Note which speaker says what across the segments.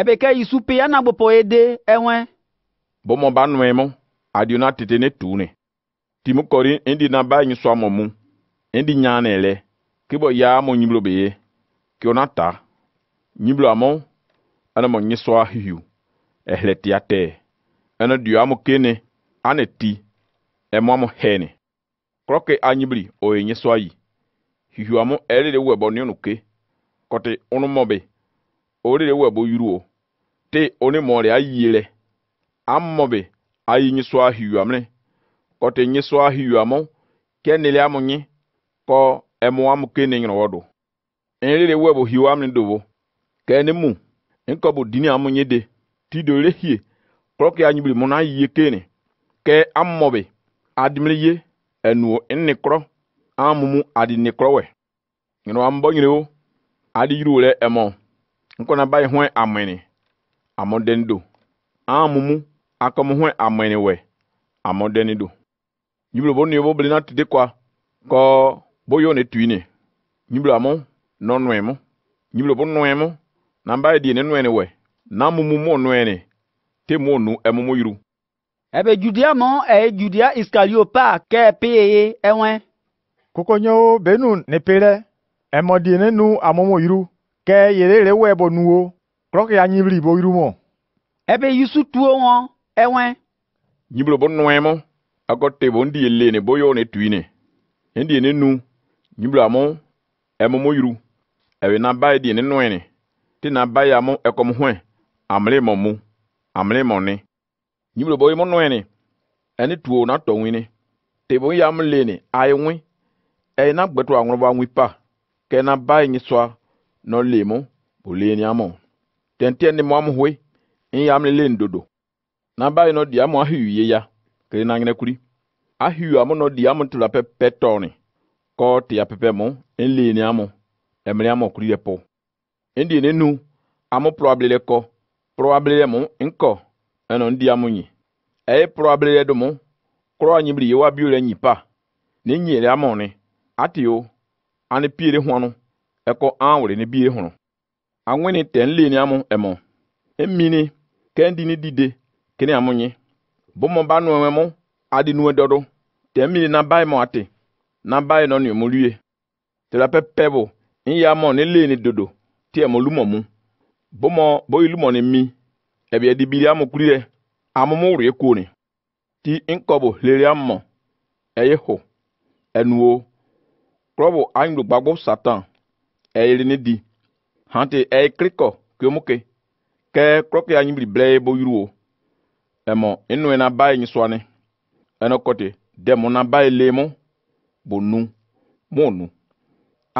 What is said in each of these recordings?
Speaker 1: ebe ke yi supe ya na gbopo ede enwe bomo ba nu emu adi na tete ne tu ne timu kori ndi na ba yin so amomu ndi nya na ele kibo ya mo nyiblo beye ki ona ta nyiblo amo ana mo nyiso ahiu ehle ti ate ana du amo kene ana ti emo amo hene kroke anyibli o nyiso ayi hiu amo ele de webo ne onuke kote onumobe orire webo yuru o te one mɔre ayi rɛ amɔ be ayi nyi sɔ ahiwam rɛ kɔte nyi sɔ ahiwamɔ kɛ nele amu nyi kɔ ɛmɔ e amu ke ne nyɔrɔ do ɛnlele wɛ bo hiwam ne do bo kɛ ne mu nkɔ bo dini amu nyi de ti do re hie kɔlɔke anyibiri e mu e na yie ke ne kɛ amɔ be adimire ye ɛnu ɛnne kɔrɔ amumu adi ne kɔrɔ wɛ nyɔrɔ amu bɔ nyere wo adi yiri wo rɛ ɛmɔ nkɔna ba amodeni do amumu akomuhwe amweniwe amodeni do nyiblo bo niyo bo bli na tide kwa ko boyo ne tuine nyiblo amo no nuemo nyiblo bo nuemo na mbaye di ne nuene we na mumu mo nuene te mo nu emumu yiru ebe judia mo e judia iskariopa ke peye enwe kokonyo benun ne pere emodine nu amumu yiru ke yerere we bonuo kɔrɔkɛ ya nyibili bo yiru ebe yusu tuo ŋɔ ewe nyibili bo nɔɛ mo akɔ te bo ndi ele ne bo yɔ ne tui ne ndi ne nu nyibili amo emo mo yiru e ewe na ba di ne nɔɛ ti na ba ya mo ekɔm hɔɛ amle mo mu amle mo ne nyibili bo yi mo nɔɛ ene ɛne e tuo na tɔ ŋui ne te bo ya mo le ne ayi ŋui e ɛyi na gbɛto aŋɔrɔ ba ŋui pa kɛ na ba yi nyi sɔa nɔ le mo bo le ne tɛntɛn ne mɔm hoe n yam le len dodo na bayi no diam ahiu ye ya kere na ngene kuri ahiu amu no diam tula pe petoni ko te ya pepe mu en le ni amu emre amu kuri le po ndi ne nu amu probable le ko probable le mo nko eno ndi amu nyi e probable le do mo kro anyi bri wa bi le nyi pa ne nyi le amu ne ati o ani pire ho no eko anwere ne bi ho no angwini ten lini amu emo emini kendi ni dide kini amu nyi bomo ba nu emo adi nu dodo ten mini na bai mo ati na bai no ni muluye tela pepe bo iya mo ni lini dodo ti emo lumo mu bomo bo ilumo ni mi ebi edi bili amu kurire amu mu ri e ko ni ti nkobo leri amu eye ho enuo krobo anyu gbagbo satan eyiri ni di hante eye klikɔ kiomoke ke klɔke anyibli blɛ ye bo yuruwo ɛmɔ inu ena ba ye nyisɔane ɛnɔkɔte dɛmɔ na ba ye lemo bonu mɔnu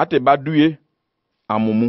Speaker 1: ate ba du ye amumu.